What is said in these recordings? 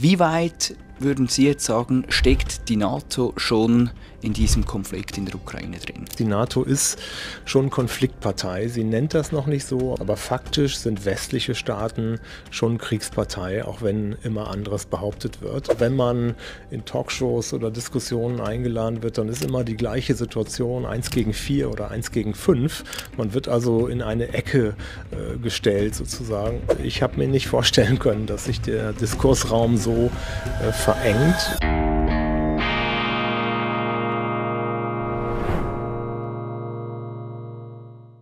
wie weit würden Sie jetzt sagen, steckt die NATO schon in diesem Konflikt in der Ukraine drin? Die NATO ist schon Konfliktpartei. Sie nennt das noch nicht so, aber faktisch sind westliche Staaten schon Kriegspartei, auch wenn immer anderes behauptet wird. Wenn man in Talkshows oder Diskussionen eingeladen wird, dann ist immer die gleiche Situation, eins gegen vier oder eins gegen fünf. Man wird also in eine Ecke äh, gestellt sozusagen. Ich habe mir nicht vorstellen können, dass sich der Diskursraum so äh, verengt.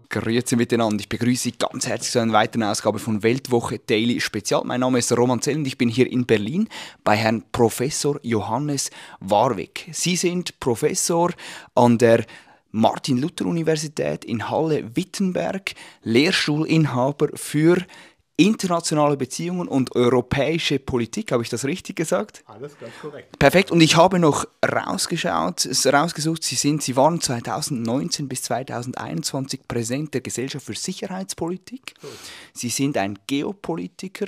Grüezi miteinander. Ich begrüße Sie ganz herzlich zu einer weiteren Ausgabe von Weltwoche Daily Spezial. Mein Name ist Roman Zell und ich bin hier in Berlin bei Herrn Professor Johannes Warwick. Sie sind Professor an der Martin-Luther-Universität in Halle-Wittenberg, Lehrstuhlinhaber für internationale Beziehungen und europäische Politik. Habe ich das richtig gesagt? Alles ganz korrekt. Perfekt. Und ich habe noch rausgeschaut, rausgesucht, Sie, sind, Sie waren 2019 bis 2021 Präsident der Gesellschaft für Sicherheitspolitik. Sie sind ein Geopolitiker.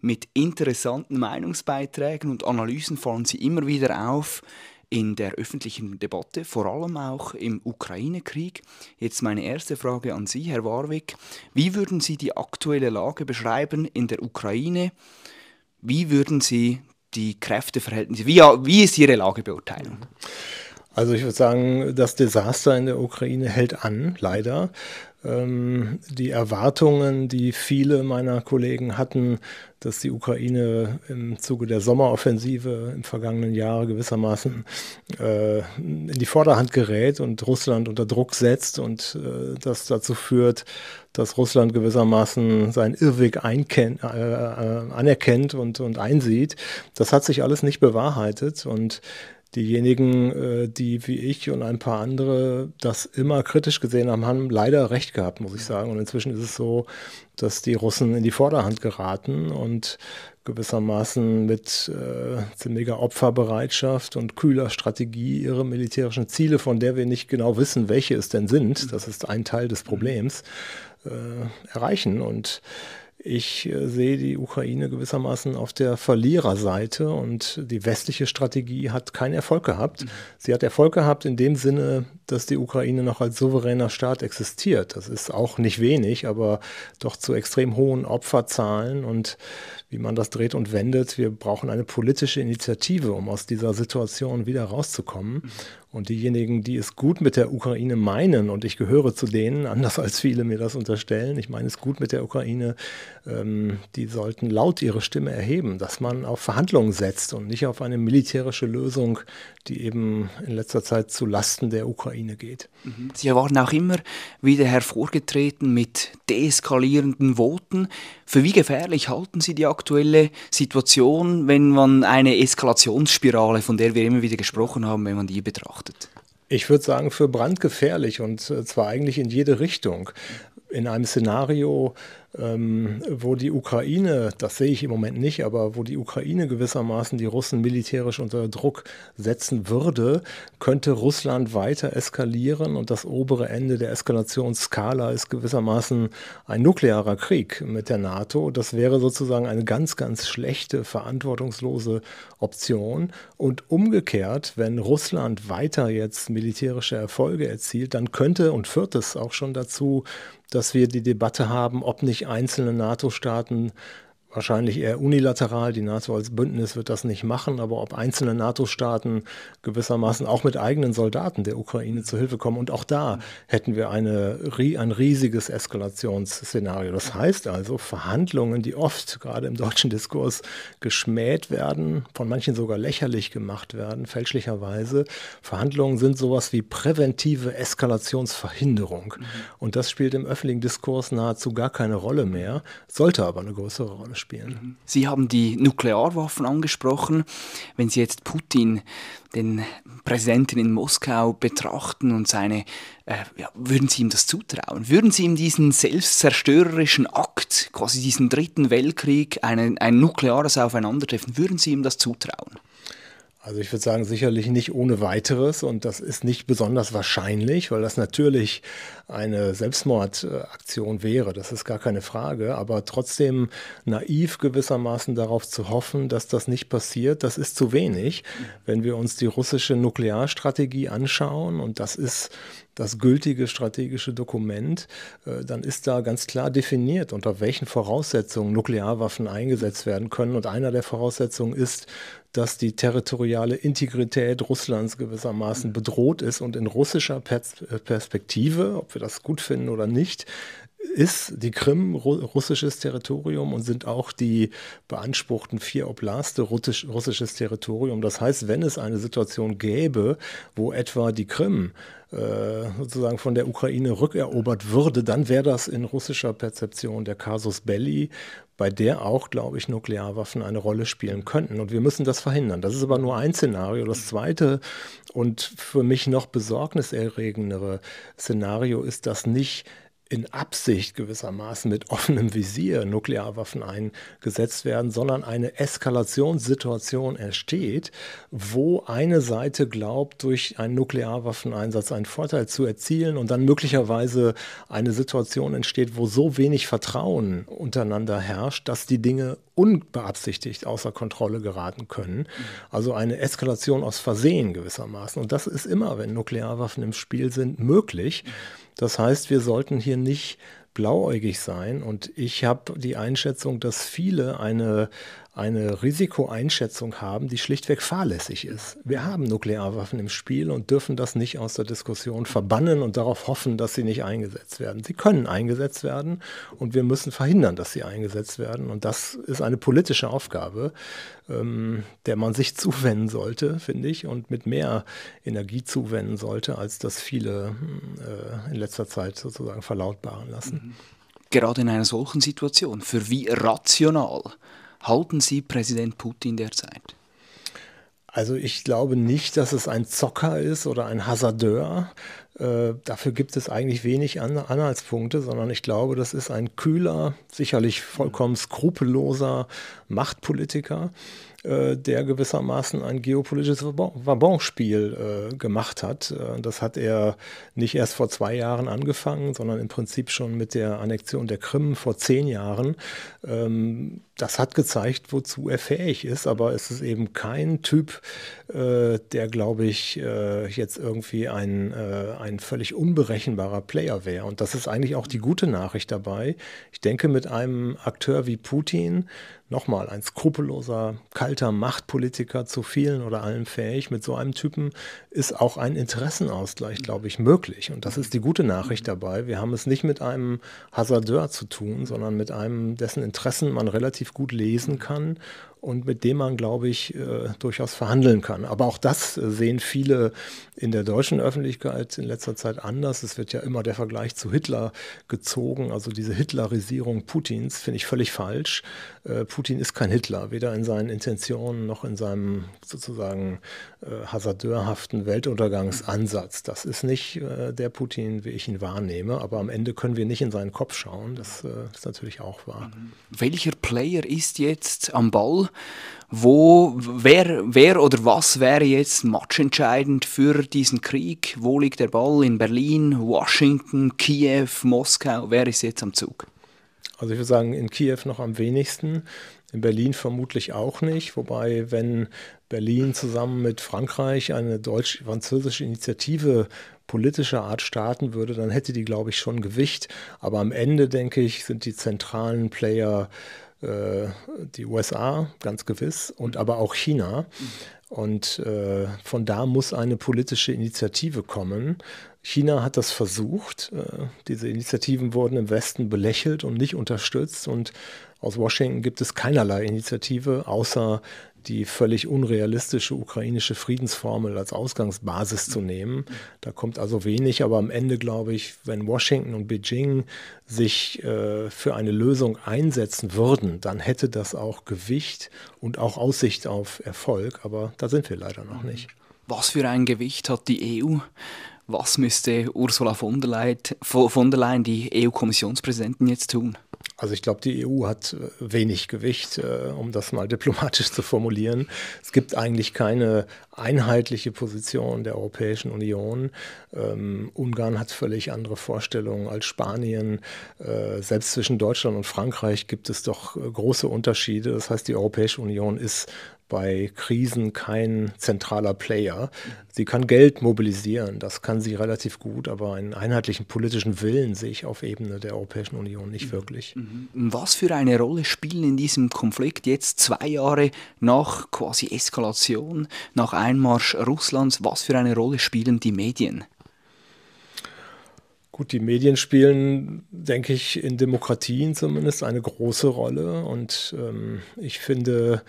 Mit interessanten Meinungsbeiträgen und Analysen fallen Sie immer wieder auf in der öffentlichen Debatte, vor allem auch im Ukraine-Krieg. Jetzt meine erste Frage an Sie, Herr Warwick. Wie würden Sie die aktuelle Lage beschreiben in der Ukraine? Wie würden Sie die Kräfteverhältnisse, wie, wie ist Ihre Lagebeurteilung? Also ich würde sagen, das Desaster in der Ukraine hält an, leider ähm, die Erwartungen, die viele meiner Kollegen hatten, dass die Ukraine im Zuge der Sommeroffensive im vergangenen Jahr gewissermaßen äh, in die Vorderhand gerät und Russland unter Druck setzt und äh, das dazu führt, dass Russland gewissermaßen seinen Irrweg einken, äh, äh, anerkennt und, und einsieht. Das hat sich alles nicht bewahrheitet und diejenigen, äh, die wie ich und ein paar andere das immer kritisch gesehen haben, haben leider recht gehabt, muss ich sagen. Und inzwischen ist es so, dass die Russen in die Vorderhand geraten und gewissermaßen mit äh, ziemlicher Opferbereitschaft und kühler Strategie ihre militärischen Ziele, von der wir nicht genau wissen, welche es denn sind, mhm. das ist ein Teil des mhm. Problems, äh, erreichen. Und ich äh, sehe die Ukraine gewissermaßen auf der Verliererseite und die westliche Strategie hat keinen Erfolg gehabt. Mhm. Sie hat Erfolg gehabt in dem Sinne, dass die Ukraine noch als souveräner Staat existiert. Das ist auch nicht wenig, aber doch zu extrem hohen Opferzahlen und wie man das dreht und wendet. Wir brauchen eine politische Initiative, um aus dieser Situation wieder rauszukommen. Mhm. Und diejenigen, die es gut mit der Ukraine meinen, und ich gehöre zu denen, anders als viele mir das unterstellen, ich meine es gut mit der Ukraine, ähm, die sollten laut ihre Stimme erheben, dass man auf Verhandlungen setzt und nicht auf eine militärische Lösung, die eben in letzter Zeit zu Lasten der Ukraine geht. Mhm. Sie waren auch immer wieder hervorgetreten mit deeskalierenden Voten. Für wie gefährlich halten Sie die Ak aktuelle Situation, wenn man eine Eskalationsspirale, von der wir immer wieder gesprochen haben, wenn man die betrachtet? Ich würde sagen, für brandgefährlich und äh, zwar eigentlich in jede Richtung in einem Szenario, ähm, wo die Ukraine, das sehe ich im Moment nicht, aber wo die Ukraine gewissermaßen die Russen militärisch unter Druck setzen würde, könnte Russland weiter eskalieren und das obere Ende der Eskalationsskala ist gewissermaßen ein nuklearer Krieg mit der NATO. Das wäre sozusagen eine ganz, ganz schlechte, verantwortungslose Option. Und umgekehrt, wenn Russland weiter jetzt militärische Erfolge erzielt, dann könnte und führt es auch schon dazu, dass wir die Debatte haben, ob nicht einzelne NATO-Staaten wahrscheinlich eher unilateral. Die NATO als Bündnis wird das nicht machen, aber ob einzelne NATO-Staaten gewissermaßen auch mit eigenen Soldaten der Ukraine zu Hilfe kommen. Und auch da hätten wir eine, ein riesiges Eskalationsszenario. Das heißt also, Verhandlungen, die oft gerade im deutschen Diskurs geschmäht werden, von manchen sogar lächerlich gemacht werden, fälschlicherweise, Verhandlungen sind sowas wie präventive Eskalationsverhinderung. Mhm. Und das spielt im öffentlichen Diskurs nahezu gar keine Rolle mehr, sollte aber eine größere Rolle spielen. Mhm. Sie haben die Nuklearwaffen angesprochen. Wenn Sie jetzt Putin, den Präsidenten in Moskau, betrachten und seine, äh, ja, würden Sie ihm das zutrauen? Würden Sie ihm diesen selbstzerstörerischen Akt, quasi diesen dritten Weltkrieg, einen, ein nukleares Aufeinandertreffen, würden Sie ihm das zutrauen? Also ich würde sagen, sicherlich nicht ohne weiteres und das ist nicht besonders wahrscheinlich, weil das natürlich eine Selbstmordaktion wäre. Das ist gar keine Frage. Aber trotzdem naiv gewissermaßen darauf zu hoffen, dass das nicht passiert, das ist zu wenig. Wenn wir uns die russische Nuklearstrategie anschauen, und das ist das gültige strategische Dokument, äh, dann ist da ganz klar definiert, unter welchen Voraussetzungen Nuklearwaffen eingesetzt werden können. Und einer der Voraussetzungen ist, dass die territoriale Integrität Russlands gewissermaßen bedroht ist und in russischer äh, Perspektive, ob wir wir das gut finden oder nicht, ist die Krim russisches Territorium und sind auch die beanspruchten vier Oblaste russisches Territorium. Das heißt, wenn es eine Situation gäbe, wo etwa die Krim äh, sozusagen von der Ukraine rückerobert würde, dann wäre das in russischer Perzeption der Kasus Belli, bei der auch, glaube ich, Nuklearwaffen eine Rolle spielen könnten. Und wir müssen das verhindern. Das ist aber nur ein Szenario. Das zweite und für mich noch besorgniserregendere Szenario ist, dass nicht in Absicht gewissermaßen mit offenem Visier Nuklearwaffen eingesetzt werden, sondern eine Eskalationssituation entsteht, wo eine Seite glaubt, durch einen Nuklearwaffeneinsatz einen Vorteil zu erzielen und dann möglicherweise eine Situation entsteht, wo so wenig Vertrauen untereinander herrscht, dass die Dinge unbeabsichtigt außer Kontrolle geraten können. Also eine Eskalation aus Versehen gewissermaßen. Und das ist immer, wenn Nuklearwaffen im Spiel sind, möglich. Das heißt, wir sollten hier nicht blauäugig sein. Und ich habe die Einschätzung, dass viele eine eine Risikoeinschätzung haben, die schlichtweg fahrlässig ist. Wir haben Nuklearwaffen im Spiel und dürfen das nicht aus der Diskussion verbannen und darauf hoffen, dass sie nicht eingesetzt werden. Sie können eingesetzt werden und wir müssen verhindern, dass sie eingesetzt werden. Und das ist eine politische Aufgabe, ähm, der man sich zuwenden sollte, finde ich, und mit mehr Energie zuwenden sollte, als das viele äh, in letzter Zeit sozusagen verlautbaren lassen. Mhm. gerade in einer solchen Situation, für wie rational halten Sie Präsident Putin derzeit? Also ich glaube nicht, dass es ein Zocker ist oder ein Hasardeur. Äh, dafür gibt es eigentlich wenig An Anhaltspunkte, sondern ich glaube, das ist ein kühler, sicherlich vollkommen skrupelloser Machtpolitiker. Äh, der gewissermaßen ein geopolitisches Wabonspiel äh, gemacht hat. Äh, das hat er nicht erst vor zwei Jahren angefangen, sondern im Prinzip schon mit der Annexion der Krim vor zehn Jahren. Ähm, das hat gezeigt, wozu er fähig ist, aber es ist eben kein Typ, äh, der, glaube ich, äh, jetzt irgendwie ein, äh, ein völlig unberechenbarer Player wäre. Und das ist eigentlich auch die gute Nachricht dabei. Ich denke, mit einem Akteur wie Putin, nochmal ein skrupelloser, kalter Machtpolitiker zu vielen oder allem fähig, mit so einem Typen ist auch ein Interessenausgleich, glaube ich, möglich. Und das ist die gute Nachricht dabei. Wir haben es nicht mit einem Hasardeur zu tun, sondern mit einem, dessen Interessen man relativ gut lesen kann und mit dem man, glaube ich, äh, durchaus verhandeln kann. Aber auch das äh, sehen viele in der deutschen Öffentlichkeit in letzter Zeit anders. Es wird ja immer der Vergleich zu Hitler gezogen. Also diese Hitlerisierung Putins finde ich völlig falsch. Äh, Putin ist kein Hitler, weder in seinen Intentionen noch in seinem sozusagen hasardeurhaften Weltuntergangsansatz. Das ist nicht der Putin, wie ich ihn wahrnehme. Aber am Ende können wir nicht in seinen Kopf schauen. Das ist natürlich auch wahr. Mhm. Welcher Player ist jetzt am Ball? Wo, wer, wer oder was wäre jetzt matchentscheidend für diesen Krieg? Wo liegt der Ball? In Berlin, Washington, Kiew, Moskau? Wer ist jetzt am Zug? Also ich würde sagen, in Kiew noch am wenigsten. In Berlin vermutlich auch nicht, wobei wenn Berlin zusammen mit Frankreich eine deutsch-französische Initiative politischer Art starten würde, dann hätte die, glaube ich, schon Gewicht. Aber am Ende, denke ich, sind die zentralen Player äh, die USA ganz gewiss und mhm. aber auch China. Mhm. Und äh, von da muss eine politische Initiative kommen. China hat das versucht. Äh, diese Initiativen wurden im Westen belächelt und nicht unterstützt. Und aus Washington gibt es keinerlei Initiative, außer die völlig unrealistische ukrainische Friedensformel als Ausgangsbasis zu nehmen. Da kommt also wenig, aber am Ende glaube ich, wenn Washington und Beijing sich äh, für eine Lösung einsetzen würden, dann hätte das auch Gewicht und auch Aussicht auf Erfolg, aber da sind wir leider noch nicht. Was für ein Gewicht hat die EU? Was müsste Ursula von der Leyen, von der Leyen die EU-Kommissionspräsidentin, jetzt tun? Also ich glaube, die EU hat äh, wenig Gewicht, äh, um das mal diplomatisch zu formulieren. Es gibt eigentlich keine einheitliche Position der Europäischen Union. Ähm, Ungarn hat völlig andere Vorstellungen als Spanien. Äh, selbst zwischen Deutschland und Frankreich gibt es doch äh, große Unterschiede. Das heißt, die Europäische Union ist bei Krisen kein zentraler Player. Sie kann Geld mobilisieren, das kann sie relativ gut, aber einen einheitlichen politischen Willen sehe ich auf Ebene der Europäischen Union nicht mhm. wirklich. Mhm. Was für eine Rolle spielen in diesem Konflikt jetzt zwei Jahre nach quasi Eskalation, nach Einmarsch Russlands, was für eine Rolle spielen die Medien? Gut, die Medien spielen, denke ich, in Demokratien zumindest eine große Rolle. Und ähm, ich finde,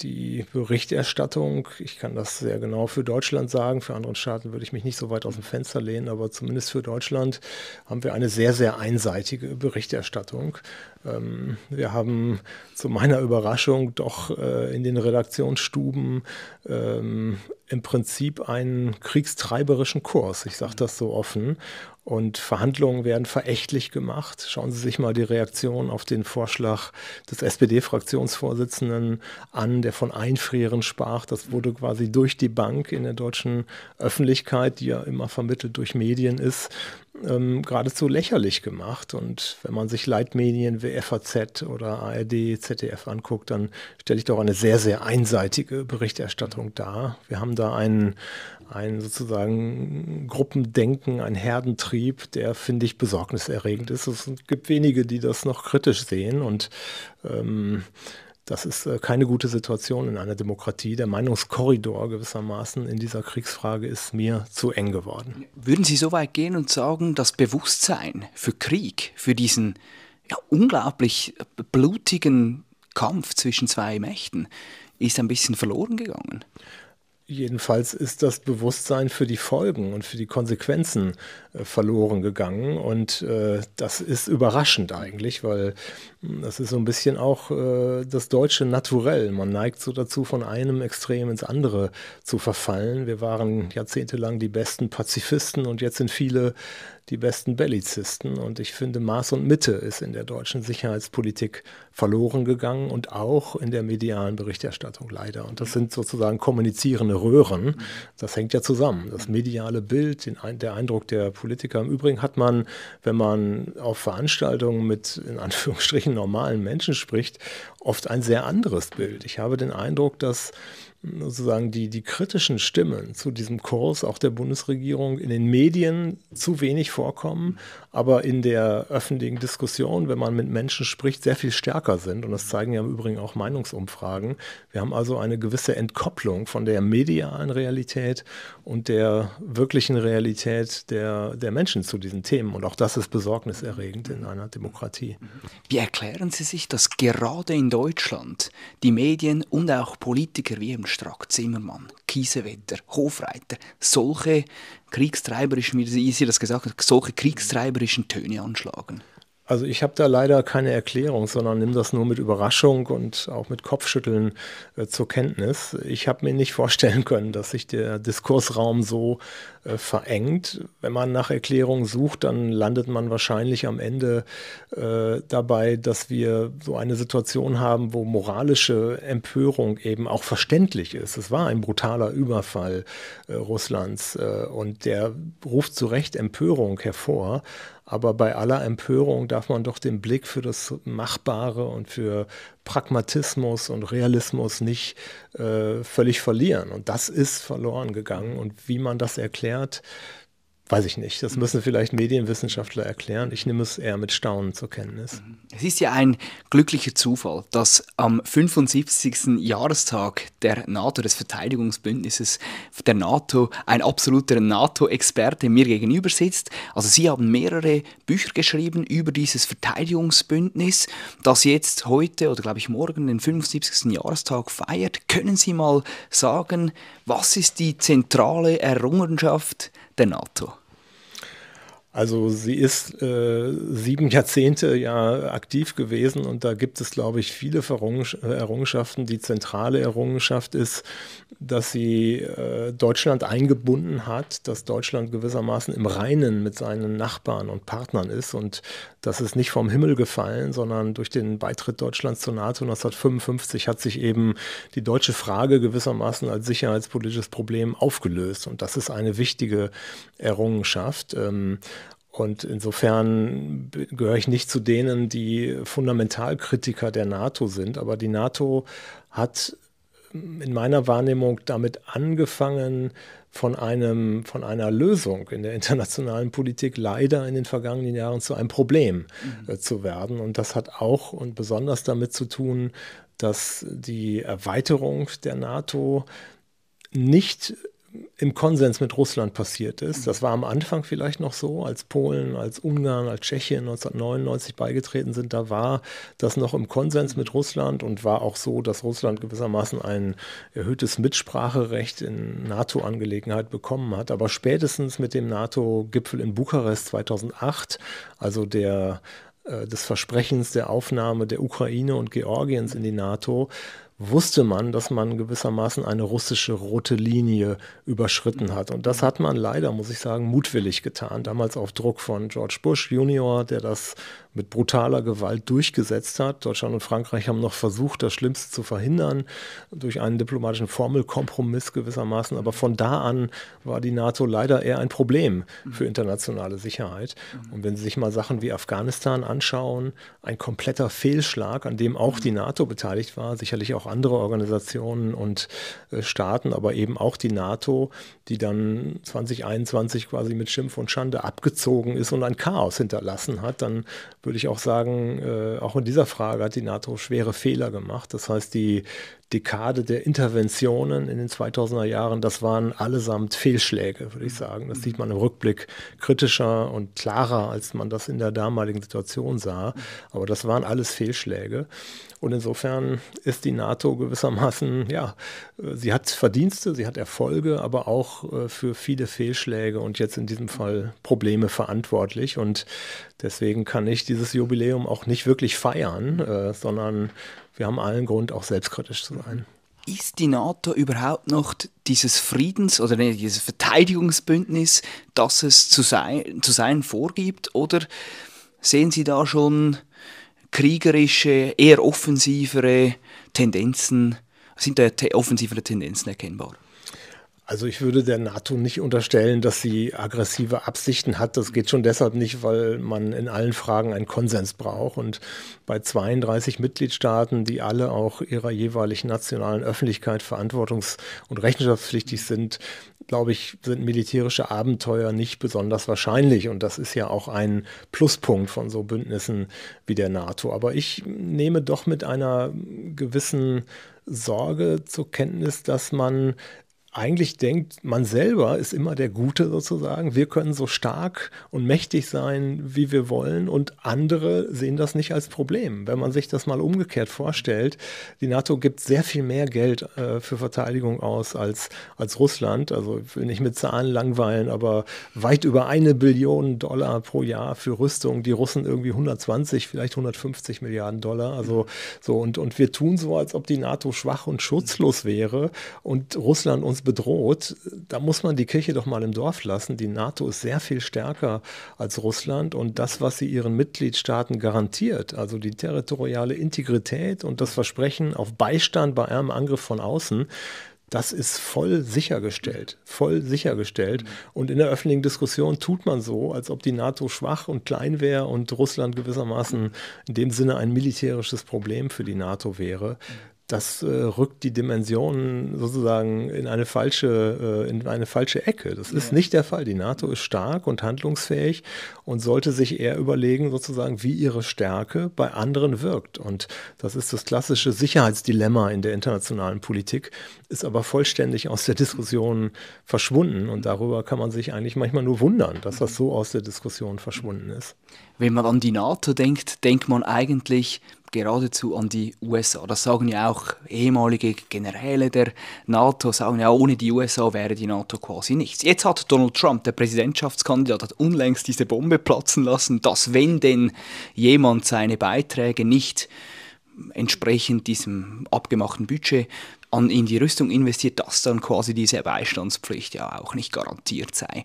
die Berichterstattung, ich kann das sehr genau für Deutschland sagen, für andere Staaten würde ich mich nicht so weit aus dem Fenster lehnen, aber zumindest für Deutschland haben wir eine sehr, sehr einseitige Berichterstattung. Ähm, wir haben zu meiner Überraschung doch äh, in den Redaktionsstuben ähm, im Prinzip einen kriegstreiberischen Kurs, ich sage das so offen. Und Verhandlungen werden verächtlich gemacht. Schauen Sie sich mal die Reaktion auf den Vorschlag des SPD-Fraktionsvorsitzenden an, der von Einfrieren sprach. Das wurde quasi durch die Bank in der deutschen Öffentlichkeit, die ja immer vermittelt durch Medien ist, ähm, geradezu lächerlich gemacht. Und wenn man sich Leitmedien wie FAZ oder ARD, ZDF anguckt, dann stelle ich doch eine sehr, sehr einseitige Berichterstattung dar. Wir haben da einen, ein sozusagen Gruppendenken, ein Herdentrieb, der, finde ich, besorgniserregend ist. Es gibt wenige, die das noch kritisch sehen und ähm, das ist äh, keine gute Situation in einer Demokratie. Der Meinungskorridor gewissermaßen in dieser Kriegsfrage ist mir zu eng geworden. Würden Sie so weit gehen und sagen, das Bewusstsein für Krieg, für diesen ja, unglaublich blutigen Kampf zwischen zwei Mächten, ist ein bisschen verloren gegangen? Jedenfalls ist das Bewusstsein für die Folgen und für die Konsequenzen äh, verloren gegangen. Und äh, das ist überraschend eigentlich, weil hm, das ist so ein bisschen auch äh, das deutsche Naturell. Man neigt so dazu, von einem Extrem ins andere zu verfallen. Wir waren jahrzehntelang die besten Pazifisten und jetzt sind viele die besten Bellizisten. Und ich finde, Maß und Mitte ist in der deutschen Sicherheitspolitik verloren gegangen und auch in der medialen Berichterstattung leider. Und das sind sozusagen kommunizierende Röhren. Das hängt ja zusammen. Das mediale Bild, den, der Eindruck der Politiker. Im Übrigen hat man, wenn man auf Veranstaltungen mit in Anführungsstrichen normalen Menschen spricht, oft ein sehr anderes Bild. Ich habe den Eindruck, dass sozusagen die, die kritischen Stimmen zu diesem Kurs auch der Bundesregierung in den Medien zu wenig vorkommen, aber in der öffentlichen Diskussion, wenn man mit Menschen spricht, sehr viel stärker sind. Und das zeigen ja im Übrigen auch Meinungsumfragen. Wir haben also eine gewisse Entkopplung von der medialen Realität und der wirklichen Realität der, der Menschen zu diesen Themen. Und auch das ist besorgniserregend in einer Demokratie. Wie erklären Sie sich, dass gerade in Deutschland die Medien und auch Politiker wie im Strack, Zimmermann, Kiesewetter, Hofreiter, solche kriegstreiberisch, wie Sie das gesagt haben, solche kriegstreiberischen Töne anschlagen. Also ich habe da leider keine Erklärung, sondern nehme das nur mit Überraschung und auch mit Kopfschütteln äh, zur Kenntnis. Ich habe mir nicht vorstellen können, dass sich der Diskursraum so äh, verengt. Wenn man nach Erklärungen sucht, dann landet man wahrscheinlich am Ende äh, dabei, dass wir so eine Situation haben, wo moralische Empörung eben auch verständlich ist. Es war ein brutaler Überfall äh, Russlands äh, und der ruft zu Recht Empörung hervor. Aber bei aller Empörung darf man doch den Blick für das Machbare und für Pragmatismus und Realismus nicht äh, völlig verlieren. Und das ist verloren gegangen. Und wie man das erklärt, Weiß ich nicht. Das mhm. müssen vielleicht Medienwissenschaftler erklären. Ich nehme es eher mit Staunen zur Kenntnis. Mhm. Es ist ja ein glücklicher Zufall, dass am 75. Jahrestag der NATO, des Verteidigungsbündnisses der NATO, ein absoluter NATO-Experte mir gegenüber sitzt. Also Sie haben mehrere Bücher geschrieben über dieses Verteidigungsbündnis, das jetzt heute oder glaube ich morgen den 75. Jahrestag feiert. Können Sie mal sagen, was ist die zentrale Errungenschaft der NATO? Also sie ist äh, sieben Jahrzehnte ja aktiv gewesen und da gibt es, glaube ich, viele äh, Errungenschaften. Die zentrale Errungenschaft ist, dass sie äh, Deutschland eingebunden hat, dass Deutschland gewissermaßen im Reinen mit seinen Nachbarn und Partnern ist und das ist nicht vom Himmel gefallen, sondern durch den Beitritt Deutschlands zur NATO 1955 hat sich eben die deutsche Frage gewissermaßen als sicherheitspolitisches Problem aufgelöst und das ist eine wichtige Errungenschaft. Ähm, und insofern gehöre ich nicht zu denen, die Fundamentalkritiker der NATO sind, aber die NATO hat hm, in meiner Wahrnehmung damit angefangen, von, einem, von einer Lösung in der internationalen Politik leider in den vergangenen Jahren zu einem Problem mhm. Äh, zu werden. Und das hat auch und besonders damit zu tun, dass die Erweiterung der NATO nicht im Konsens mit Russland passiert ist. Mhm. Das war am Anfang vielleicht noch so, als Polen, als Ungarn, als Tschechien 1999 beigetreten sind. Da war das noch im Konsens mit Russland und war auch so, dass Russland gewissermaßen ein erhöhtes Mitspracherecht in NATO-Angelegenheit bekommen hat. Aber spätestens mit dem NATO-Gipfel in Bukarest 2008, also der äh, des Versprechens der Aufnahme der Ukraine und Georgiens in die NATO wusste man, dass man gewissermaßen eine russische rote Linie überschritten hat. Und das hat man leider, muss ich sagen, mutwillig getan. Damals auf Druck von George Bush Junior, der das mit brutaler Gewalt durchgesetzt hat. Deutschland und Frankreich haben noch versucht, das Schlimmste zu verhindern, durch einen diplomatischen Formelkompromiss gewissermaßen. Aber von da an war die NATO leider eher ein Problem für internationale Sicherheit. Mhm. Und wenn Sie sich mal Sachen wie Afghanistan anschauen, ein kompletter Fehlschlag, an dem auch die mhm. NATO beteiligt war, sicherlich auch andere Organisationen und äh, Staaten, aber eben auch die NATO, die dann 2021 quasi mit Schimpf und Schande abgezogen ist und ein Chaos hinterlassen hat, dann würde ich auch sagen, äh, auch in dieser Frage hat die NATO schwere Fehler gemacht. Das heißt, die Dekade der Interventionen in den 2000er Jahren, das waren allesamt Fehlschläge, würde ich sagen. Das sieht man im Rückblick kritischer und klarer, als man das in der damaligen Situation sah. Aber das waren alles Fehlschläge. Und insofern ist die NATO gewissermaßen, ja, äh, sie hat Verdienste, sie hat Erfolge, aber auch äh, für viele Fehlschläge und jetzt in diesem Fall Probleme verantwortlich. Und deswegen kann ich dieses Jubiläum auch nicht wirklich feiern, äh, sondern wir haben allen Grund, auch selbstkritisch zu sein. Ist die NATO überhaupt noch dieses Friedens- oder dieses Verteidigungsbündnis, das es zu sein, zu sein vorgibt? Oder sehen Sie da schon kriegerische, eher offensivere Tendenzen, sind da ja offensivere Tendenzen erkennbar? Also ich würde der NATO nicht unterstellen, dass sie aggressive Absichten hat. Das geht schon deshalb nicht, weil man in allen Fragen einen Konsens braucht. Und bei 32 Mitgliedstaaten, die alle auch ihrer jeweiligen nationalen Öffentlichkeit verantwortungs- und rechenschaftspflichtig sind, glaube ich, sind militärische Abenteuer nicht besonders wahrscheinlich. Und das ist ja auch ein Pluspunkt von so Bündnissen wie der NATO. Aber ich nehme doch mit einer gewissen Sorge zur Kenntnis, dass man eigentlich denkt, man selber ist immer der Gute sozusagen. Wir können so stark und mächtig sein, wie wir wollen. Und andere sehen das nicht als Problem. Wenn man sich das mal umgekehrt vorstellt, die NATO gibt sehr viel mehr Geld äh, für Verteidigung aus als, als Russland. Also ich will nicht mit Zahlen langweilen, aber weit über eine Billion Dollar pro Jahr für Rüstung. Die Russen irgendwie 120, vielleicht 150 Milliarden Dollar. Also so. Und, und wir tun so, als ob die NATO schwach und schutzlos wäre und Russland uns uns bedroht, da muss man die Kirche doch mal im Dorf lassen. Die NATO ist sehr viel stärker als Russland und das, was sie ihren Mitgliedstaaten garantiert, also die territoriale Integrität und das Versprechen auf Beistand bei einem Angriff von außen, das ist voll sichergestellt, voll sichergestellt. Mhm. Und in der öffentlichen Diskussion tut man so, als ob die NATO schwach und klein wäre und Russland gewissermaßen in dem Sinne ein militärisches Problem für die NATO wäre. Mhm das äh, rückt die Dimensionen sozusagen in eine falsche, äh, in eine falsche Ecke. Das ist ja. nicht der Fall. Die NATO ist stark und handlungsfähig und sollte sich eher überlegen, sozusagen, wie ihre Stärke bei anderen wirkt. Und das ist das klassische Sicherheitsdilemma in der internationalen Politik, ist aber vollständig aus der Diskussion verschwunden. Und darüber kann man sich eigentlich manchmal nur wundern, dass das so aus der Diskussion verschwunden ist. Wenn man an die NATO denkt, denkt man eigentlich, geradezu an die USA. Das sagen ja auch ehemalige Generäle der NATO, sagen ja, ohne die USA wäre die NATO quasi nichts. Jetzt hat Donald Trump, der Präsidentschaftskandidat, hat unlängst diese Bombe platzen lassen, dass wenn denn jemand seine Beiträge nicht entsprechend diesem abgemachten Budget an in die Rüstung investiert, dass dann quasi diese Beistandspflicht ja auch nicht garantiert sei.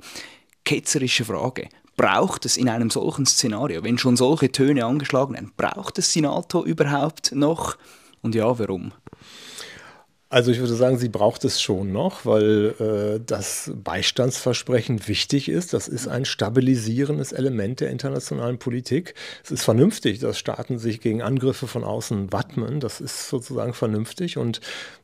Ketzerische Frage braucht es in einem solchen Szenario, wenn schon solche Töne angeschlagen werden, braucht es die NATO überhaupt noch? Und ja, warum? Also ich würde sagen, sie braucht es schon noch, weil äh, das Beistandsversprechen wichtig ist. Das ist ein stabilisierendes Element der internationalen Politik. Es ist vernünftig, dass Staaten sich gegen Angriffe von außen wappnen. Das ist sozusagen vernünftig und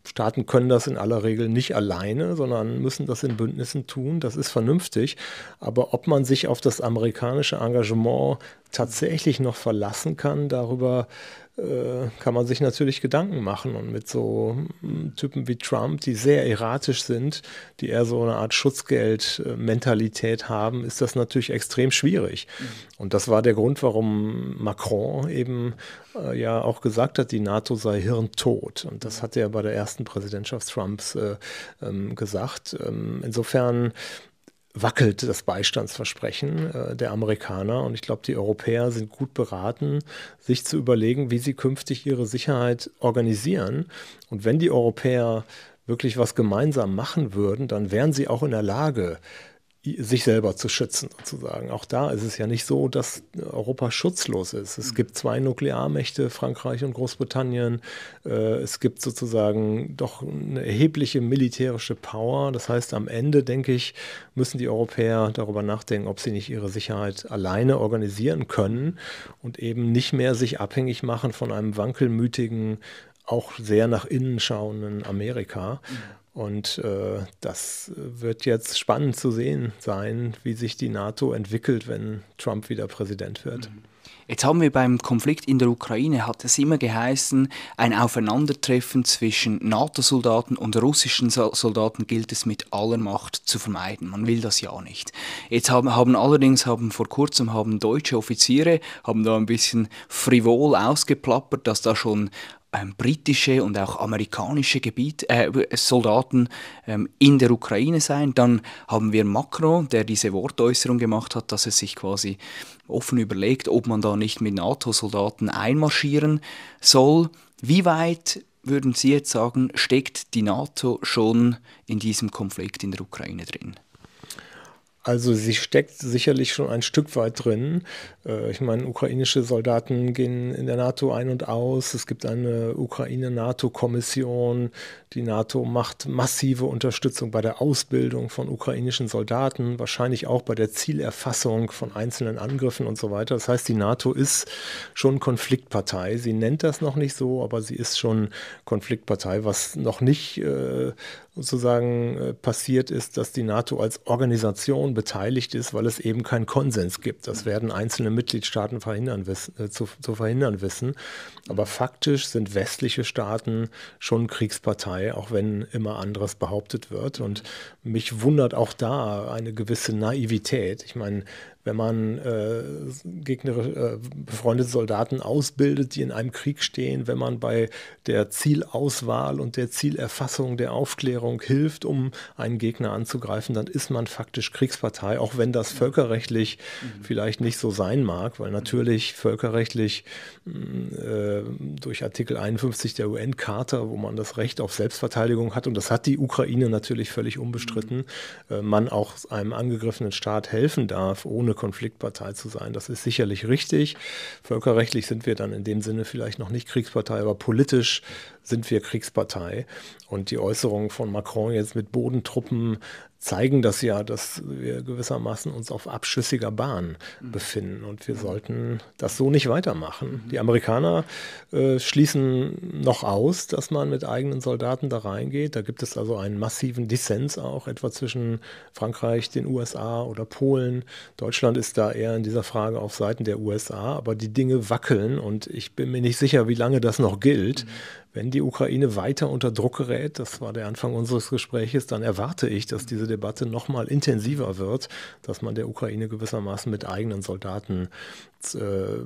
Staaten können das in aller Regel nicht alleine, sondern müssen das in Bündnissen tun. Das ist vernünftig. Aber ob man sich auf das amerikanische Engagement tatsächlich noch verlassen kann, darüber äh, äh, kann man sich natürlich Gedanken machen. Und mit so hm, Typen wie Trump, die sehr erratisch sind, die eher so eine Art Schutzgeld-Mentalität haben, ist das natürlich extrem schwierig. Mhm. Und das war der Grund, warum Macron eben äh, ja auch gesagt hat, die NATO sei hirntot. Und das mhm. hat er bei der ersten Präsidentschaft Trumps äh, ähm, gesagt. Ähm, insofern wackelt das Beistandsversprechen äh, der Amerikaner. Und ich glaube, die Europäer sind gut beraten, sich zu überlegen, wie sie künftig ihre Sicherheit organisieren. Und wenn die Europäer wirklich was gemeinsam machen würden, dann wären sie auch in der Lage, sich selber zu schützen, sozusagen. Auch da ist es ja nicht so, dass Europa schutzlos ist. Es mhm. gibt zwei Nuklearmächte, Frankreich und Großbritannien. Äh, es gibt sozusagen doch eine erhebliche militärische Power. Das heißt, am Ende, denke ich, müssen die Europäer darüber nachdenken, ob sie nicht ihre Sicherheit alleine organisieren können und eben nicht mehr sich abhängig machen von einem wankelmütigen, auch sehr nach innen schauenden Amerika. Mhm und äh, das wird jetzt spannend zu sehen sein, wie sich die NATO entwickelt, wenn Trump wieder Präsident wird. Jetzt haben wir beim Konflikt in der Ukraine, hat es immer geheißen, ein Aufeinandertreffen zwischen NATO-Soldaten und russischen Soldaten gilt es mit aller Macht zu vermeiden. Man will das ja nicht. Jetzt haben, haben allerdings, haben vor kurzem haben deutsche Offiziere, haben da ein bisschen frivol ausgeplappert, dass da schon ähm, britische und auch amerikanische Gebiet, äh, Soldaten ähm, in der Ukraine sein. Dann haben wir Macron, der diese Wortäußerung gemacht hat, dass er sich quasi offen überlegt, ob man da nicht mit NATO-Soldaten einmarschieren soll. Wie weit würden Sie jetzt sagen, steckt die NATO schon in diesem Konflikt in der Ukraine drin? Also sie steckt sicherlich schon ein Stück weit drin. Äh, ich meine, ukrainische Soldaten gehen in der NATO ein und aus. Es gibt eine Ukraine-NATO-Kommission. Die NATO macht massive Unterstützung bei der Ausbildung von ukrainischen Soldaten, wahrscheinlich auch bei der Zielerfassung von einzelnen Angriffen und so weiter. Das heißt, die NATO ist schon Konfliktpartei. Sie nennt das noch nicht so, aber sie ist schon Konfliktpartei, was noch nicht äh, sozusagen äh, passiert ist, dass die NATO als Organisation beteiligt ist, weil es eben keinen Konsens gibt. Das werden einzelne Mitgliedstaaten verhindern äh, zu, zu, verhindern wissen. Aber faktisch sind westliche Staaten schon Kriegspartei, auch wenn immer anderes behauptet wird. Und mich wundert auch da eine gewisse Naivität. Ich meine, wenn man äh, Gegner, äh, befreundete Soldaten ausbildet, die in einem Krieg stehen, wenn man bei der Zielauswahl und der Zielerfassung der Aufklärung hilft, um einen Gegner anzugreifen, dann ist man faktisch Kriegspartei, auch wenn das völkerrechtlich mhm. vielleicht nicht so sein mag, weil natürlich völkerrechtlich mm, äh, durch Artikel 51 der UN-Charta, wo man das Recht auf Selbstverteidigung hat, und das hat die Ukraine natürlich völlig unbestritten, mhm. Äh, man auch einem angegriffenen Staat helfen darf, ohne ohne Konfliktpartei zu sein. Das ist sicherlich richtig. Völkerrechtlich sind wir dann in dem Sinne vielleicht noch nicht Kriegspartei, aber politisch sind wir Kriegspartei. Und die Äußerung von Macron jetzt mit Bodentruppen zeigen das ja, dass wir gewissermaßen uns auf abschüssiger Bahn mhm. befinden und wir mhm. sollten das so nicht weitermachen. Mhm. Die Amerikaner äh, schließen noch aus, dass man mit eigenen Soldaten da reingeht. Da gibt es also einen massiven Dissens auch, etwa zwischen Frankreich, den USA oder Polen. Deutschland ist da eher in dieser Frage auf Seiten der USA, aber die Dinge wackeln und ich bin mir nicht sicher, wie lange das noch gilt wenn die Ukraine weiter unter Druck gerät, das war der Anfang unseres Gespräches, dann erwarte ich, dass diese Debatte noch mal intensiver wird, dass man der Ukraine gewissermaßen mit eigenen Soldaten äh,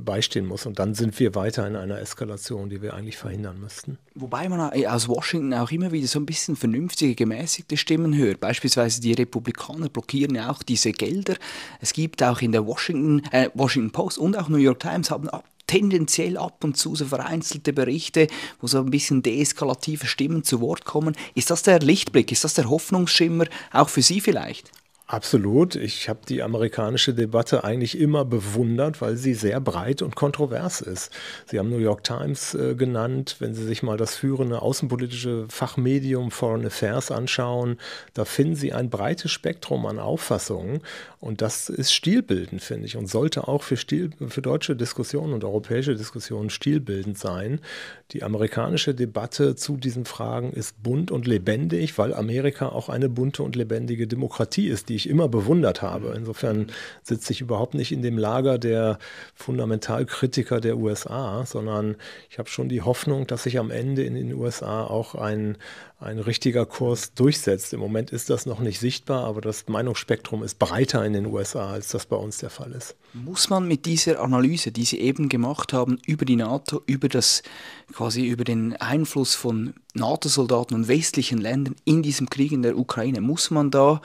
beistehen muss. Und dann sind wir weiter in einer Eskalation, die wir eigentlich verhindern müssten. Wobei man äh, aus Washington auch immer wieder so ein bisschen vernünftige, gemäßigte Stimmen hört. Beispielsweise die Republikaner blockieren ja auch diese Gelder. Es gibt auch in der Washington, äh, Washington Post und auch New York Times haben ab tendenziell ab und zu so vereinzelte Berichte, wo so ein bisschen deeskalative Stimmen zu Wort kommen. Ist das der Lichtblick? Ist das der Hoffnungsschimmer auch für Sie vielleicht? Absolut. Ich habe die amerikanische Debatte eigentlich immer bewundert, weil sie sehr breit und kontrovers ist. Sie haben New York Times äh, genannt. Wenn Sie sich mal das führende außenpolitische Fachmedium Foreign Affairs anschauen, da finden Sie ein breites Spektrum an Auffassungen. Und das ist stilbildend, finde ich, und sollte auch für, Stil, für deutsche Diskussionen und europäische Diskussionen stilbildend sein. Die amerikanische Debatte zu diesen Fragen ist bunt und lebendig, weil Amerika auch eine bunte und lebendige Demokratie ist, die die ich immer bewundert habe. Insofern sitze ich überhaupt nicht in dem Lager der Fundamentalkritiker der USA, sondern ich habe schon die Hoffnung, dass sich am Ende in den USA auch ein, ein richtiger Kurs durchsetzt. Im Moment ist das noch nicht sichtbar, aber das Meinungsspektrum ist breiter in den USA, als das bei uns der Fall ist. Muss man mit dieser Analyse, die Sie eben gemacht haben, über die NATO, über das quasi über den Einfluss von NATO-Soldaten und westlichen Ländern in diesem Krieg in der Ukraine, muss man da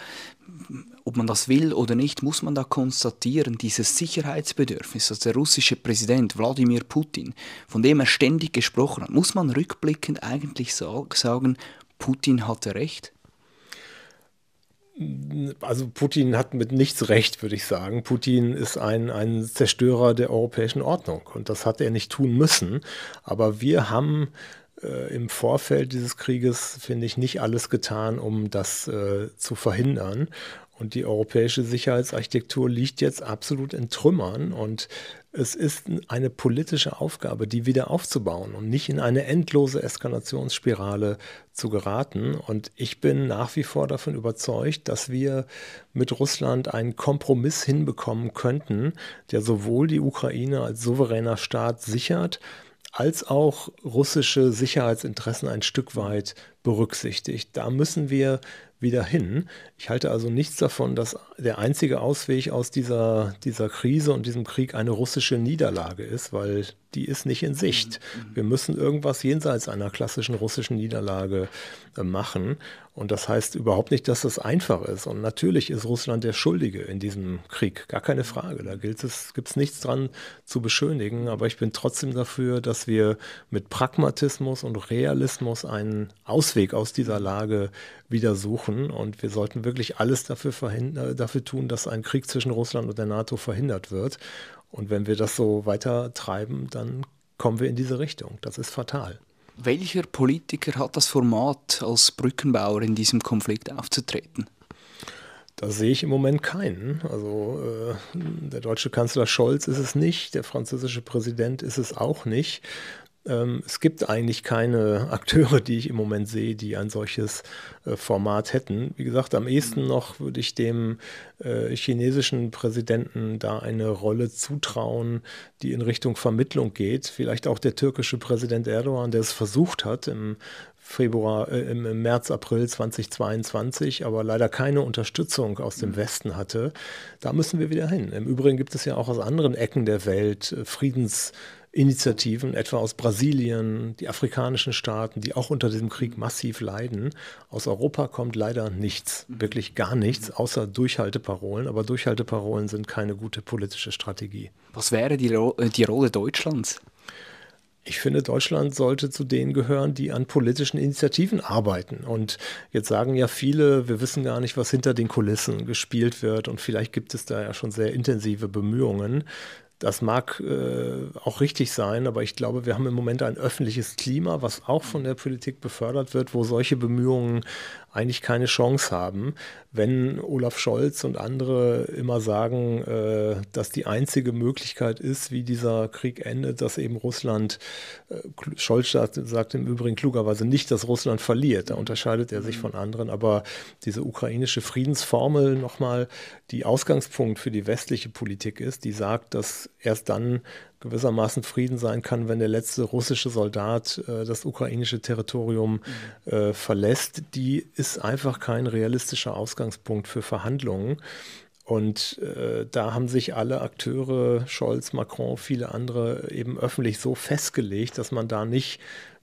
ob man das will oder nicht, muss man da konstatieren, dieses Sicherheitsbedürfnis, das der russische Präsident Wladimir Putin, von dem er ständig gesprochen hat, muss man rückblickend eigentlich sagen, Putin hatte recht? also Putin hat mit nichts recht, würde ich sagen. Putin ist ein, ein Zerstörer der europäischen Ordnung und das hat er nicht tun müssen. Aber wir haben äh, im Vorfeld dieses Krieges, finde ich, nicht alles getan, um das äh, zu verhindern. Und die europäische Sicherheitsarchitektur liegt jetzt absolut in Trümmern und es ist eine politische Aufgabe, die wieder aufzubauen und nicht in eine endlose Eskalationsspirale zu geraten. Und ich bin nach wie vor davon überzeugt, dass wir mit Russland einen Kompromiss hinbekommen könnten, der sowohl die Ukraine als souveräner Staat sichert, als auch russische Sicherheitsinteressen ein Stück weit berücksichtigt. Da müssen wir wieder hin. Ich halte also nichts davon, dass der einzige Ausweg aus dieser, dieser Krise und diesem Krieg eine russische Niederlage ist, weil die ist nicht in Sicht. Mhm. Wir müssen irgendwas jenseits einer klassischen russischen Niederlage äh, machen. Und das heißt überhaupt nicht, dass das einfach ist. Und natürlich ist Russland der Schuldige in diesem Krieg. Gar keine Frage. Da gilt es, gibt es nichts dran zu beschönigen. Aber ich bin trotzdem dafür, dass wir mit Pragmatismus und Realismus einen Ausweg aus dieser Lage wieder suchen. Und wir sollten wirklich alles dafür, äh, dafür tun, dass ein Krieg zwischen Russland und der NATO verhindert wird. Und wenn wir das so weiter treiben, dann kommen wir in diese Richtung. Das ist fatal. Welcher Politiker hat das Format, als Brückenbauer in diesem Konflikt aufzutreten? Da sehe ich im Moment keinen. Also äh, der deutsche Kanzler Scholz ist es nicht, der französische Präsident ist es auch nicht ähm, es gibt eigentlich keine Akteure, die ich im Moment sehe, die ein solches äh, Format hätten. Wie gesagt, am ehesten mhm. noch würde ich dem äh, chinesischen Präsidenten da eine Rolle zutrauen, die in Richtung Vermittlung geht. Vielleicht auch der türkische Präsident Erdogan, der es versucht hat im Februar, äh, im März, April 2022, aber leider keine Unterstützung aus dem mhm. Westen hatte. Da müssen wir wieder hin. Im Übrigen gibt es ja auch aus anderen Ecken der Welt äh, Friedens- Initiativen, etwa aus Brasilien, die afrikanischen Staaten, die auch unter diesem Krieg massiv leiden. Aus Europa kommt leider nichts, mhm. wirklich gar nichts, außer Durchhalteparolen. Aber Durchhalteparolen sind keine gute politische Strategie. Was wäre die, Ro äh, die Rolle Deutschlands? Ich finde, Deutschland sollte zu denen gehören, die an politischen Initiativen arbeiten. Und jetzt sagen ja viele, wir wissen gar nicht, was hinter den Kulissen gespielt wird. Und vielleicht gibt es da ja schon sehr intensive Bemühungen. Das mag äh, auch richtig sein, aber ich glaube, wir haben im Moment ein öffentliches Klima, was auch von der Politik befördert wird, wo solche Bemühungen eigentlich keine Chance haben, wenn Olaf Scholz und andere immer sagen, äh, dass die einzige Möglichkeit ist, wie dieser Krieg endet, dass eben Russland, äh, Scholz sagt, sagt im Übrigen klugerweise nicht, dass Russland verliert, da unterscheidet er sich mhm. von anderen, aber diese ukrainische Friedensformel nochmal, die Ausgangspunkt für die westliche Politik ist, die sagt, dass erst dann gewissermaßen Frieden sein kann, wenn der letzte russische Soldat äh, das ukrainische Territorium mhm. äh, verlässt, die ist einfach kein realistischer Ausgangspunkt für Verhandlungen. Und äh, da haben sich alle Akteure, Scholz, Macron, viele andere eben öffentlich so festgelegt, dass man da nicht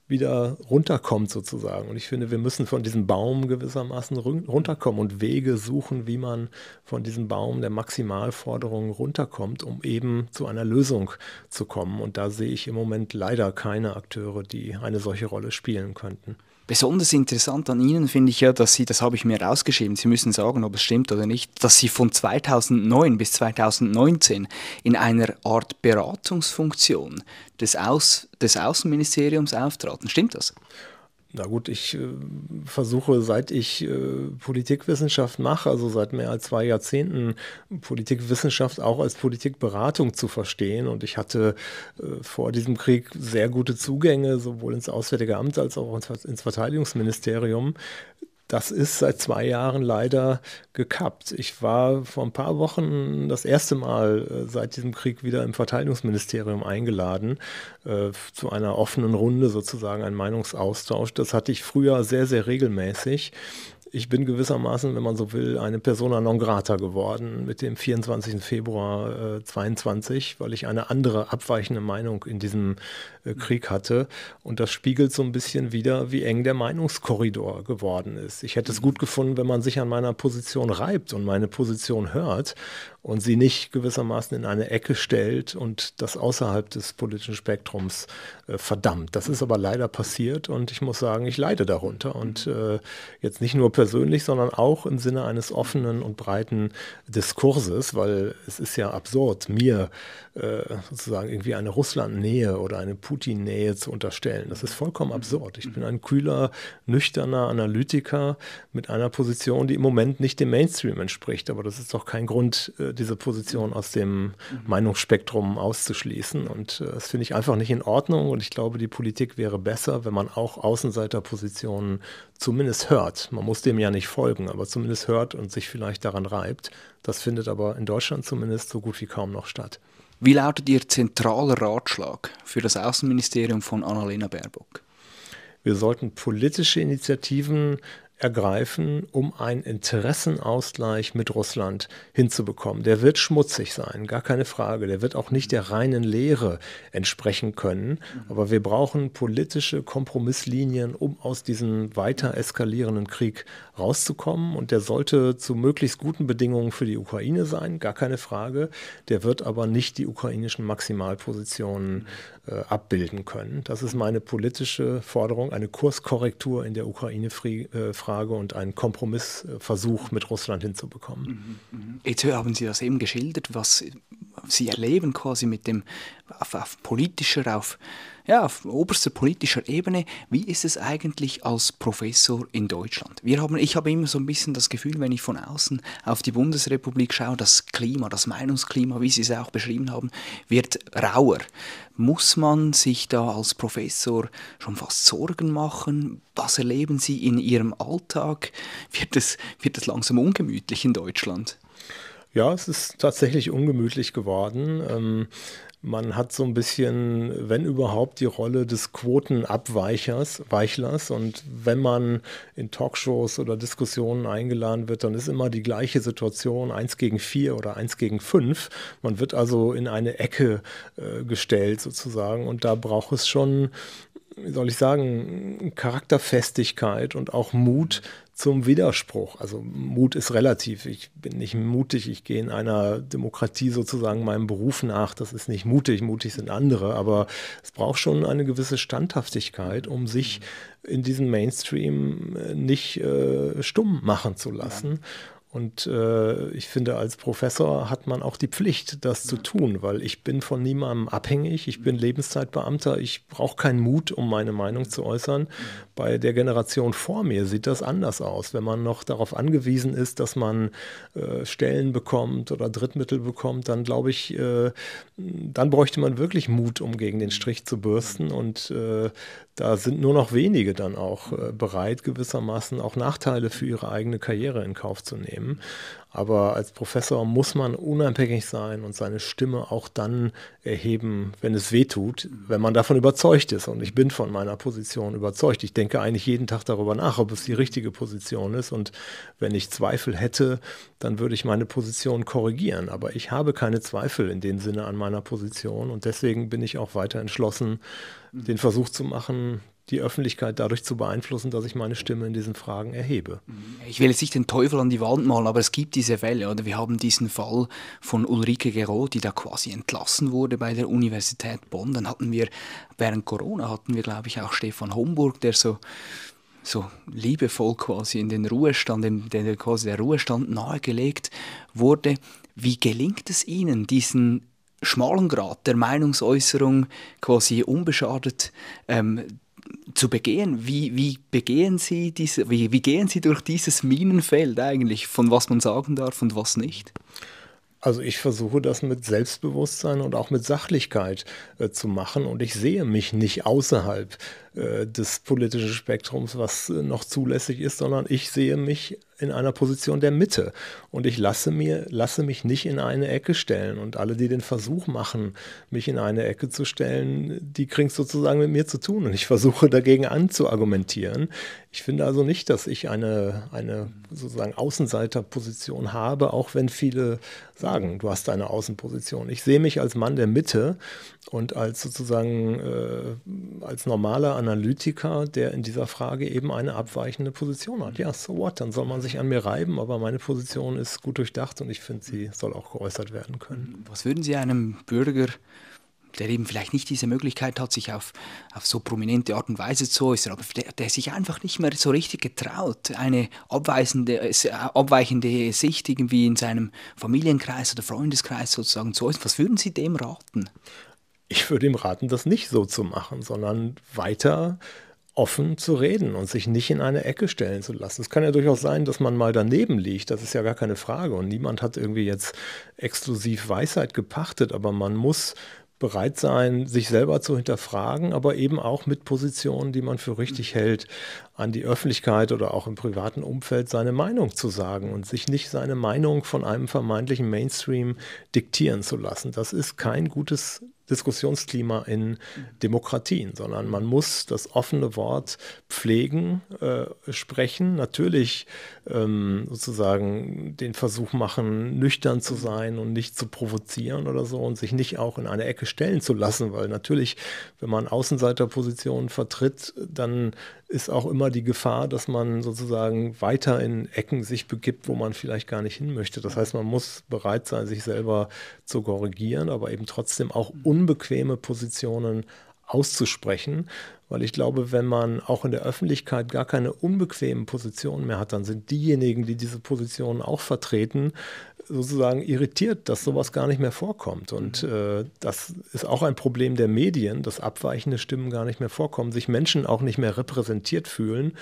wieder runterkommt sozusagen. Und ich finde, wir müssen von diesem Baum gewissermaßen runterkommen und Wege suchen, wie man von diesem Baum der Maximalforderungen runterkommt, um eben zu einer Lösung zu kommen. Und da sehe ich im Moment leider keine Akteure, die eine solche Rolle spielen könnten. Besonders interessant an Ihnen finde ich ja, dass Sie, das habe ich mir rausgeschrieben, Sie müssen sagen, ob es stimmt oder nicht, dass Sie von 2009 bis 2019 in einer Art Beratungsfunktion des, Aus, des Außenministeriums auftraten. Stimmt das? Na gut, ich äh, versuche, seit ich äh, Politikwissenschaft mache, also seit mehr als zwei Jahrzehnten, Politikwissenschaft auch als Politikberatung zu verstehen. Und ich hatte äh, vor diesem Krieg sehr gute Zugänge, sowohl ins Auswärtige Amt als auch ins Verteidigungsministerium das ist seit zwei Jahren leider gekappt. Ich war vor ein paar Wochen das erste Mal äh, seit diesem Krieg wieder im Verteidigungsministerium eingeladen äh, zu einer offenen Runde sozusagen, ein Meinungsaustausch. Das hatte ich früher sehr, sehr regelmäßig ich bin gewissermaßen, wenn man so will, eine Persona non grata geworden mit dem 24. Februar äh, 22, weil ich eine andere abweichende Meinung in diesem äh, Krieg hatte. Und das spiegelt so ein bisschen wieder, wie eng der Meinungskorridor geworden ist. Ich hätte es gut gefunden, wenn man sich an meiner Position reibt und meine Position hört und sie nicht gewissermaßen in eine Ecke stellt und das außerhalb des politischen Spektrums äh, verdammt. Das ist aber leider passiert und ich muss sagen, ich leide darunter und mhm. äh, jetzt nicht nur persönlich, sondern auch im Sinne eines offenen und breiten Diskurses, weil es ist ja absurd, mir äh, sozusagen irgendwie eine Russland-Nähe oder eine Putin-Nähe zu unterstellen. Das ist vollkommen mhm. absurd. Ich bin mhm. ein kühler, nüchterner Analytiker mit einer Position, die im Moment nicht dem Mainstream entspricht, aber das ist doch kein Grund, äh, diese, Position aus dem mhm. Meinungsspektrum auszuschließen. Und äh, das finde ich einfach nicht in Ordnung. Und ich glaube, die Politik wäre besser, wenn man auch Außenseiterpositionen zumindest hört. Man muss dem ja nicht folgen, aber zumindest hört und sich vielleicht daran reibt. Das findet aber in Deutschland zumindest so gut wie kaum noch statt. Wie lautet Ihr zentraler Ratschlag für das Außenministerium von Annalena Baerbock? Wir sollten politische Initiativen ergreifen, um einen Interessenausgleich mit Russland hinzubekommen. Der wird schmutzig sein, gar keine Frage. Der wird auch nicht der reinen Lehre entsprechen können. Mhm. Aber wir brauchen politische Kompromisslinien, um aus diesem weiter eskalierenden Krieg rauszukommen. Und der sollte zu möglichst guten Bedingungen für die Ukraine sein, gar keine Frage. Der wird aber nicht die ukrainischen Maximalpositionen mhm. äh, abbilden können. Das ist meine politische Forderung, eine Kurskorrektur in der Ukraine-Frage. Äh, Frage und einen Kompromissversuch mit Russland hinzubekommen. Jetzt haben Sie das eben geschildert, was Sie erleben quasi mit dem auf, auf politischer, auf ja, auf oberster politischer Ebene, wie ist es eigentlich als Professor in Deutschland? Wir haben, ich habe immer so ein bisschen das Gefühl, wenn ich von außen auf die Bundesrepublik schaue, das Klima, das Meinungsklima, wie Sie es auch beschrieben haben, wird rauer. Muss man sich da als Professor schon fast Sorgen machen? Was erleben Sie in Ihrem Alltag? Wird es, wird es langsam ungemütlich in Deutschland? Ja, es ist tatsächlich ungemütlich geworden. Ähm, man hat so ein bisschen, wenn überhaupt, die Rolle des Quotenabweichers, Weichlers. Und wenn man in Talkshows oder Diskussionen eingeladen wird, dann ist immer die gleiche Situation, eins gegen vier oder eins gegen fünf. Man wird also in eine Ecke äh, gestellt sozusagen. Und da braucht es schon wie soll ich sagen, Charakterfestigkeit und auch Mut, zum Widerspruch. Also Mut ist relativ. Ich bin nicht mutig. Ich gehe in einer Demokratie sozusagen meinem Beruf nach. Das ist nicht mutig. Mutig sind andere. Aber es braucht schon eine gewisse Standhaftigkeit, um sich in diesem Mainstream äh, nicht äh, stumm machen zu lassen. Ja. Und äh, ich finde, als Professor hat man auch die Pflicht, das zu tun, weil ich bin von niemandem abhängig. Ich bin Lebenszeitbeamter. Ich brauche keinen Mut, um meine Meinung zu äußern. Bei der Generation vor mir sieht das anders aus. Wenn man noch darauf angewiesen ist, dass man äh, Stellen bekommt oder Drittmittel bekommt, dann glaube ich, äh, dann bräuchte man wirklich Mut, um gegen den Strich zu bürsten. Und äh, da sind nur noch wenige dann auch äh, bereit, gewissermaßen auch Nachteile für ihre eigene Karriere in Kauf zu nehmen. Aber als Professor muss man unabhängig sein und seine Stimme auch dann erheben, wenn es weh tut, wenn man davon überzeugt ist. Und ich bin von meiner Position überzeugt. Ich denke eigentlich jeden Tag darüber nach, ob es die richtige Position ist. Und wenn ich Zweifel hätte, dann würde ich meine Position korrigieren. Aber ich habe keine Zweifel in dem Sinne an meiner Position. Und deswegen bin ich auch weiter entschlossen, Mhm. den Versuch zu machen, die Öffentlichkeit dadurch zu beeinflussen, dass ich meine Stimme in diesen Fragen erhebe. Mhm. Ich will jetzt nicht den Teufel an die Wand malen, aber es gibt diese Fälle. Oder wir haben diesen Fall von Ulrike Gero, die da quasi entlassen wurde bei der Universität Bonn. Dann hatten wir während Corona hatten wir, glaube ich, auch Stefan Homburg, der so so liebevoll quasi in den Ruhestand, dem, quasi der Ruhestand nahegelegt wurde. Wie gelingt es Ihnen, diesen schmalen Grad der Meinungsäußerung quasi unbeschadet ähm, zu begehen. Wie, wie begehen Sie diese, wie, wie gehen Sie durch dieses Minenfeld eigentlich, von was man sagen darf und was nicht? Also ich versuche das mit Selbstbewusstsein und auch mit Sachlichkeit äh, zu machen und ich sehe mich nicht außerhalb äh, des politischen Spektrums, was äh, noch zulässig ist, sondern ich sehe mich in einer Position der Mitte und ich lasse mir lasse mich nicht in eine Ecke stellen und alle, die den Versuch machen, mich in eine Ecke zu stellen, die kriegen es sozusagen mit mir zu tun und ich versuche dagegen anzuargumentieren. Ich finde also nicht, dass ich eine eine sozusagen Außenseiterposition habe, auch wenn viele sagen, du hast eine Außenposition. Ich sehe mich als Mann der Mitte und als sozusagen äh, als normaler Analytiker, der in dieser Frage eben eine abweichende Position hat. Mhm. Ja, so what? Dann soll man sich an mir reiben, aber meine Position ist gut durchdacht und ich finde, sie mhm. soll auch geäußert werden können. Mhm. Was würden Sie einem Bürger, der eben vielleicht nicht diese Möglichkeit hat, sich auf, auf so prominente Art und Weise zu äußern, aber der, der sich einfach nicht mehr so richtig getraut, eine abweisende, äh, äh, abweichende Sicht irgendwie in seinem Familienkreis oder Freundeskreis sozusagen zu äußern. Was würden Sie dem raten? ich würde ihm raten, das nicht so zu machen, sondern weiter offen zu reden und sich nicht in eine Ecke stellen zu lassen. Es kann ja durchaus sein, dass man mal daneben liegt, das ist ja gar keine Frage und niemand hat irgendwie jetzt exklusiv Weisheit gepachtet, aber man muss bereit sein, sich selber zu hinterfragen, aber eben auch mit Positionen, die man für richtig hält, an die Öffentlichkeit oder auch im privaten Umfeld seine Meinung zu sagen und sich nicht seine Meinung von einem vermeintlichen Mainstream diktieren zu lassen. Das ist kein gutes Diskussionsklima in mhm. Demokratien, sondern man mhm. muss das offene Wort pflegen, äh, sprechen, natürlich ähm, sozusagen den Versuch machen, nüchtern zu mhm. sein und nicht zu provozieren oder so und sich nicht auch in eine Ecke stellen zu lassen, weil natürlich, wenn man Außenseiterpositionen vertritt, dann ist auch immer die Gefahr, dass man sozusagen weiter in Ecken sich begibt, wo man vielleicht gar nicht hin möchte. Das heißt, man muss bereit sein, sich selber zu korrigieren, aber eben trotzdem auch un unbequeme Positionen auszusprechen, weil ich glaube, wenn man auch in der Öffentlichkeit gar keine unbequemen Positionen mehr hat, dann sind diejenigen, die diese Positionen auch vertreten, sozusagen irritiert, dass sowas gar nicht mehr vorkommt. Und mhm. äh, das ist auch ein Problem der Medien, dass abweichende Stimmen gar nicht mehr vorkommen, sich Menschen auch nicht mehr repräsentiert fühlen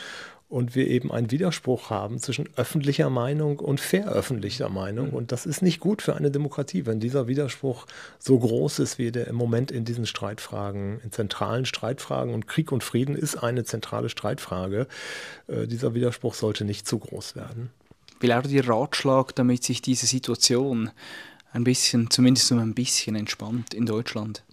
und wir eben einen Widerspruch haben zwischen öffentlicher Meinung und veröffentlichter Meinung. Mhm. Und das ist nicht gut für eine Demokratie, wenn dieser Widerspruch so groß ist, wie der im Moment in diesen Streitfragen, in zentralen Streitfragen. Und Krieg und Frieden ist eine zentrale Streitfrage. Äh, dieser Widerspruch sollte nicht zu groß werden. Wie lautet Ihr Ratschlag, damit sich diese Situation ein bisschen, zumindest um ein bisschen entspannt in Deutschland?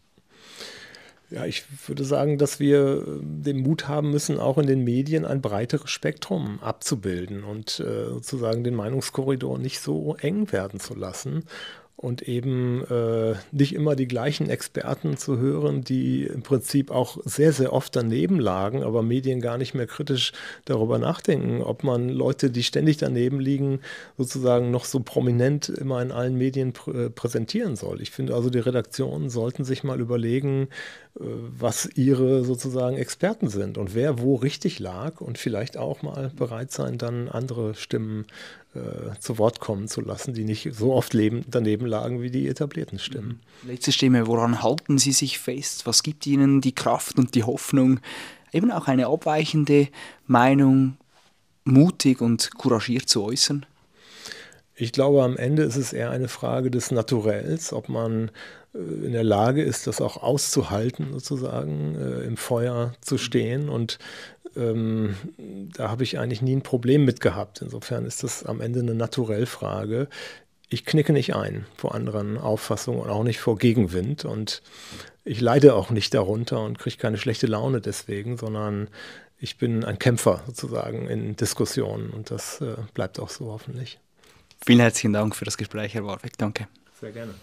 Ja, ich würde sagen, dass wir äh, den Mut haben müssen, auch in den Medien ein breiteres Spektrum abzubilden und äh, sozusagen den Meinungskorridor nicht so eng werden zu lassen, und eben äh, nicht immer die gleichen Experten zu hören, die im Prinzip auch sehr, sehr oft daneben lagen, aber Medien gar nicht mehr kritisch darüber nachdenken, ob man Leute, die ständig daneben liegen, sozusagen noch so prominent immer in allen Medien pr äh, präsentieren soll. Ich finde also, die Redaktionen sollten sich mal überlegen, äh, was ihre sozusagen Experten sind und wer wo richtig lag und vielleicht auch mal bereit sein, dann andere Stimmen äh, zu Wort kommen zu lassen, die nicht so oft leben, daneben lagen wie die etablierten Stimmen. Mhm. Letzte Stimme, woran halten Sie sich fest? Was gibt Ihnen die Kraft und die Hoffnung, eben auch eine abweichende Meinung mutig und couragiert zu äußern? Ich glaube, am Ende ist es eher eine Frage des Naturells, ob man äh, in der Lage ist, das auch auszuhalten, sozusagen, äh, im Feuer zu stehen. Und ähm, da habe ich eigentlich nie ein Problem mit gehabt. Insofern ist das am Ende eine Naturellfrage. Ich knicke nicht ein vor anderen Auffassungen und auch nicht vor Gegenwind. Und ich leide auch nicht darunter und kriege keine schlechte Laune deswegen, sondern ich bin ein Kämpfer sozusagen in Diskussionen. Und das äh, bleibt auch so hoffentlich. Vielen herzlichen Dank für das Gespräch, Herr Warwick. Danke. Sehr gerne.